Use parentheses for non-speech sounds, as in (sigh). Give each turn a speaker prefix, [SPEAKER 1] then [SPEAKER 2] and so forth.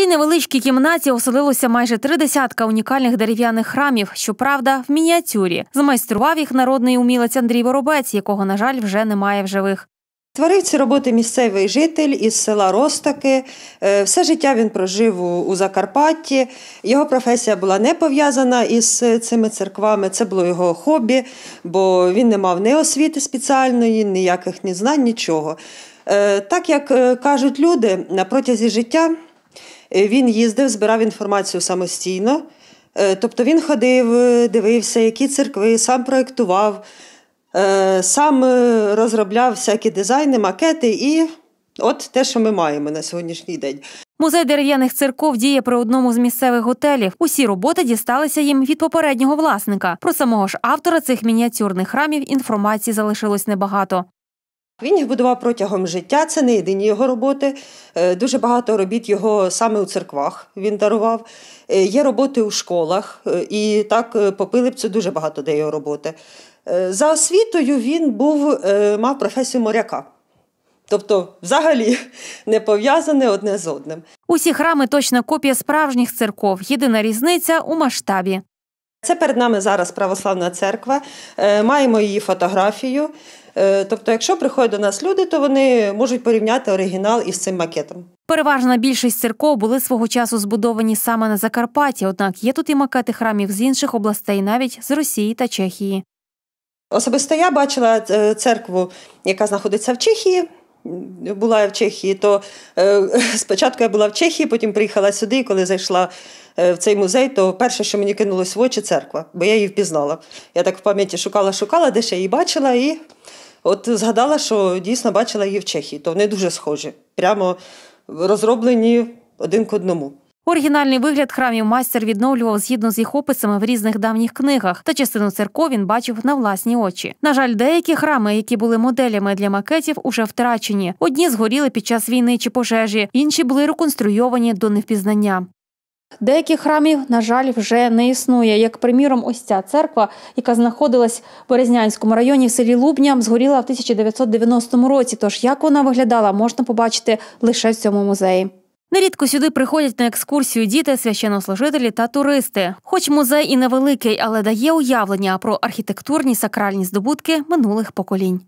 [SPEAKER 1] цій невеличкій кімнаті оселилося майже три десятка унікальних дерев'яних храмів, щоправда, в мініатюрі. Змайстрував їх народний умілець Андрій Воробець, якого, на жаль, вже немає в живих.
[SPEAKER 2] Творив ці роботи місцевий житель із села Ростаки. Е, все життя він прожив у Закарпатті. Його професія була не пов'язана із е, цими церквами. Це було його хобі, бо він не мав ні освіти спеціальної, ніяких ні знань, нічого. Е, так як кажуть люди, на протязі життя Е, він їздив, збирав інформацію самостійно, е, тобто він ходив, е, дивився, які церкви, сам проєктував, сам розробляв всякі дизайни, макети і от те, що ми маємо на сьогоднішній день. Музей
[SPEAKER 1] дерев'яних церков діє при одному з місцевих готелів. Усі роботи дісталися їм від попереднього власника. Про самого ж автора цих мініатюрних храмів інформації залишилось небагато.
[SPEAKER 2] Він їх будував протягом життя. Це не єдині його роботи. Е, дуже багато робіт його саме у церквах він дарував. Е, є роботи у школах, е, і так по Пилипцю дуже багато де його роботи. За освітою він був, мав професію моряка. Тобто, взагалі, не пов'язане одне з одним. Усі
[SPEAKER 1] храми точна копія справжніх церков. Єдина різниця у масштабі.
[SPEAKER 2] Це перед нами зараз православна церква. Е, маємо її фотографію. Е, тобто, якщо приходять до нас люди, то вони можуть порівняти оригінал із цим макетом. Переважна більшість церков
[SPEAKER 1] були свого часу збудовані саме на Закарпатті, однак є тут і макети храмів з інших областей, навіть
[SPEAKER 2] з Росії та Чехії. Особисто я бачила е, церкву, яка знаходиться в Чехії була в Чехії, то е, (laughs) спочатку я була в Чехії, потім приїхала сюди, і коли зайшла е, в цей музей, то перше, що мені кинулось в очі, церква, бо я її впізнала. Я так в пам'яті шукала-шукала, де ще її бачила, і от згадала, що дійсно бачила її в Чехії, то вони дуже схожі, прямо розроблені один к одному.
[SPEAKER 1] Оригінальний вигляд храмів майстер відновлював згідно з їх описами в різних давніх книгах, та частину церков він бачив на власні очі. На жаль, деякі храми, які були моделями для макетів, уже втрачені. Одні згоріли під час війни чи пожежі, інші були реконструйовані до невпізнання. Деяких храмів, на жаль, вже не існує. Як приміром, ось ця церква, яка знаходилась в Березнянському районі в селі Лубня, згоріла в 1990 році. Тож як вона виглядала, можна побачити лише в цьому музеї. Нерідко сюди приходять на екскурсію діти, священнослужителі та туристи. Хоч музей і невеликий, але дає уявлення про архітектурні сакральні здобутки минулих поколінь.